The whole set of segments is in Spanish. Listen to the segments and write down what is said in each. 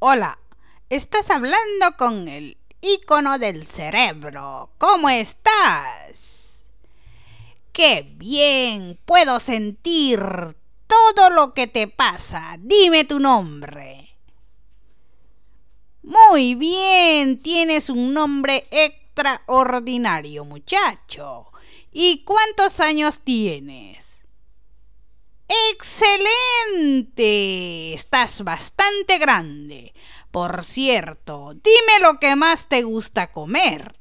Hola, estás hablando con el icono del cerebro. ¿Cómo estás? ¡Qué bien! Puedo sentir todo lo que te pasa. Dime tu nombre. Muy bien, tienes un nombre extraordinario, muchacho. ¿Y cuántos años tienes? Excelente estás bastante grande. Por cierto, dime lo que más te gusta comer.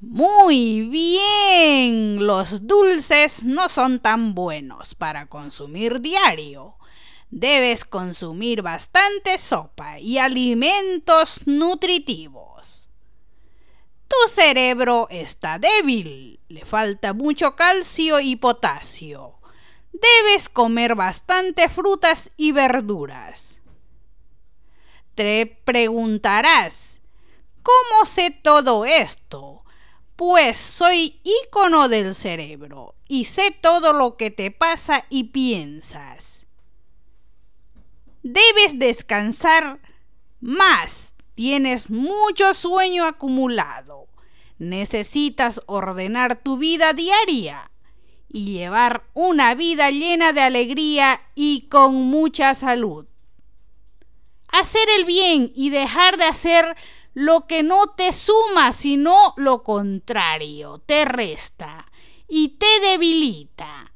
Muy bien, los dulces no son tan buenos para consumir diario. Debes consumir bastante sopa y alimentos nutritivos. Tu cerebro está débil, le falta mucho calcio y potasio debes comer bastante frutas y verduras. Te preguntarás, ¿cómo sé todo esto? Pues soy icono del cerebro y sé todo lo que te pasa y piensas. Debes descansar más. Tienes mucho sueño acumulado. Necesitas ordenar tu vida diaria y llevar una vida llena de alegría y con mucha salud. Hacer el bien y dejar de hacer lo que no te suma, sino lo contrario, te resta y te debilita.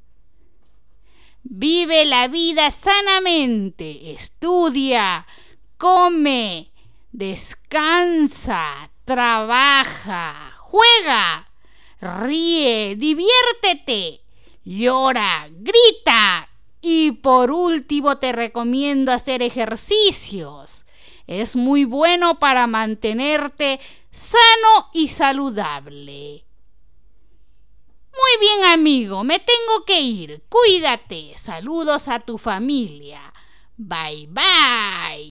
Vive la vida sanamente, estudia, come, descansa, trabaja, juega, ríe, diviértete llora, grita y por último te recomiendo hacer ejercicios. Es muy bueno para mantenerte sano y saludable. Muy bien amigo, me tengo que ir. Cuídate. Saludos a tu familia. Bye bye.